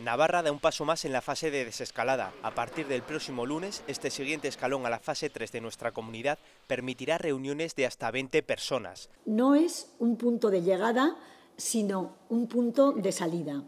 Navarra da un paso más en la fase de desescalada. A partir del próximo lunes, este siguiente escalón a la fase 3 de nuestra comunidad permitirá reuniones de hasta 20 personas. No es un punto de llegada, sino un punto de salida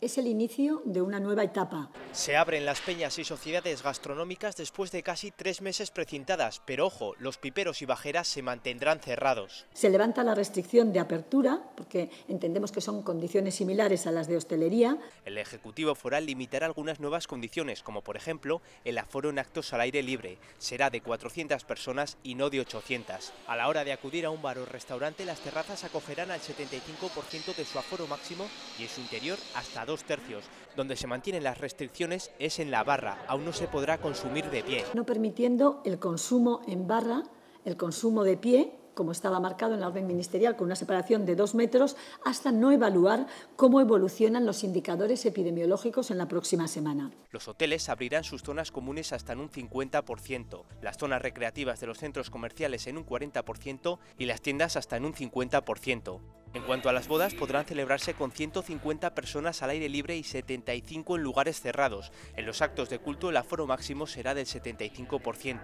es el inicio de una nueva etapa. Se abren las peñas y sociedades gastronómicas después de casi tres meses precintadas, pero ojo, los piperos y bajeras se mantendrán cerrados. Se levanta la restricción de apertura, porque entendemos que son condiciones similares a las de hostelería. El Ejecutivo Foral limitará algunas nuevas condiciones, como por ejemplo el aforo en actos al aire libre. Será de 400 personas y no de 800. A la hora de acudir a un bar o restaurante, las terrazas acogerán al 75% de su aforo máximo y en su interior hasta dos tercios. Donde se mantienen las restricciones es en la barra, aún no se podrá consumir de pie. No permitiendo el consumo en barra, el consumo de pie como estaba marcado en la orden ministerial, con una separación de dos metros, hasta no evaluar cómo evolucionan los indicadores epidemiológicos en la próxima semana. Los hoteles abrirán sus zonas comunes hasta en un 50%, las zonas recreativas de los centros comerciales en un 40% y las tiendas hasta en un 50%. En cuanto a las bodas, podrán celebrarse con 150 personas al aire libre y 75 en lugares cerrados. En los actos de culto el aforo máximo será del 75%.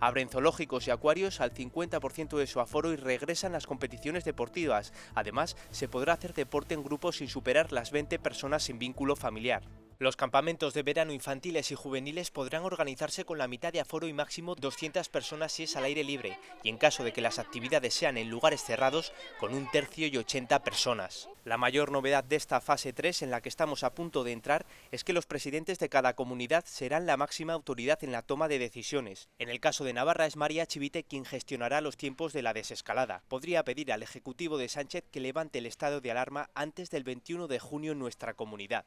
Abren zoológicos y acuarios al 50% de su aforo y regresan las competiciones deportivas. Además, se podrá hacer deporte en grupo sin superar las 20 personas sin vínculo familiar. Los campamentos de verano infantiles y juveniles podrán organizarse con la mitad de aforo y máximo 200 personas si es al aire libre y en caso de que las actividades sean en lugares cerrados con un tercio y 80 personas. La mayor novedad de esta fase 3 en la que estamos a punto de entrar es que los presidentes de cada comunidad serán la máxima autoridad en la toma de decisiones. En el caso de Navarra es María Chivite quien gestionará los tiempos de la desescalada. Podría pedir al Ejecutivo de Sánchez que levante el estado de alarma antes del 21 de junio en nuestra comunidad.